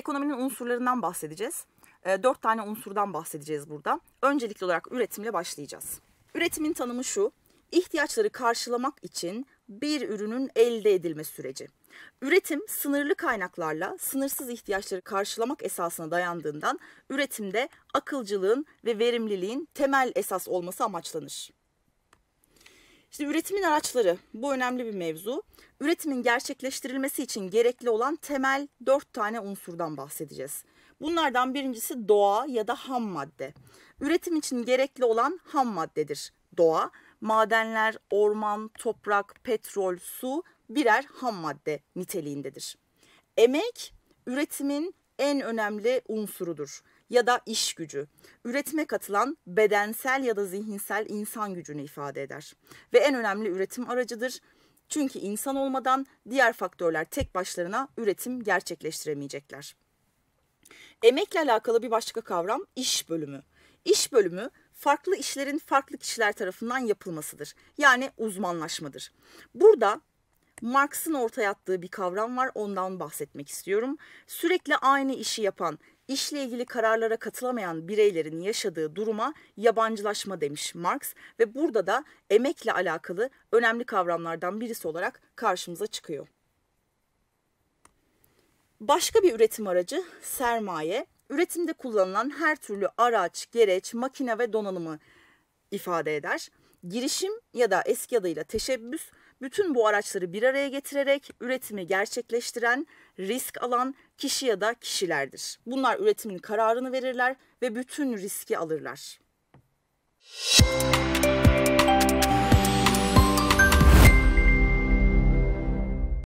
ekonominin unsurlarından bahsedeceğiz. Ee, dört tane unsurdan bahsedeceğiz burada. Öncelikli olarak üretimle başlayacağız. Üretimin tanımı şu. İhtiyaçları karşılamak için bir ürünün elde edilme süreci. Üretim sınırlı kaynaklarla sınırsız ihtiyaçları karşılamak esasına dayandığından üretimde akılcılığın ve verimliliğin temel esas olması amaçlanır. Şimdi üretimin araçları bu önemli bir mevzu. Üretimin gerçekleştirilmesi için gerekli olan temel dört tane unsurdan bahsedeceğiz. Bunlardan birincisi doğa ya da ham madde. Üretim için gerekli olan ham maddedir doğa. Madenler, orman, toprak, petrol, su birer ham madde niteliğindedir. Emek üretimin en önemli unsurudur ya da iş gücü. Üretime katılan bedensel ya da zihinsel insan gücünü ifade eder. Ve en önemli üretim aracıdır. Çünkü insan olmadan diğer faktörler tek başlarına üretim gerçekleştiremeyecekler. Emekle alakalı bir başka kavram iş bölümü. İş bölümü farklı işlerin farklı kişiler tarafından yapılmasıdır. Yani uzmanlaşmadır. Burada Marx'ın ortaya attığı bir kavram var ondan bahsetmek istiyorum. Sürekli aynı işi yapan İşle ilgili kararlara katılamayan bireylerin yaşadığı duruma yabancılaşma demiş Marx ve burada da emekle alakalı önemli kavramlardan birisi olarak karşımıza çıkıyor. Başka bir üretim aracı sermaye. Üretimde kullanılan her türlü araç, gereç, makine ve donanımı ifade eder. Girişim ya da eski adıyla teşebbüs bütün bu araçları bir araya getirerek üretimi gerçekleştiren, risk alan kişi ya da kişilerdir. Bunlar üretimin kararını verirler ve bütün riski alırlar. Müzik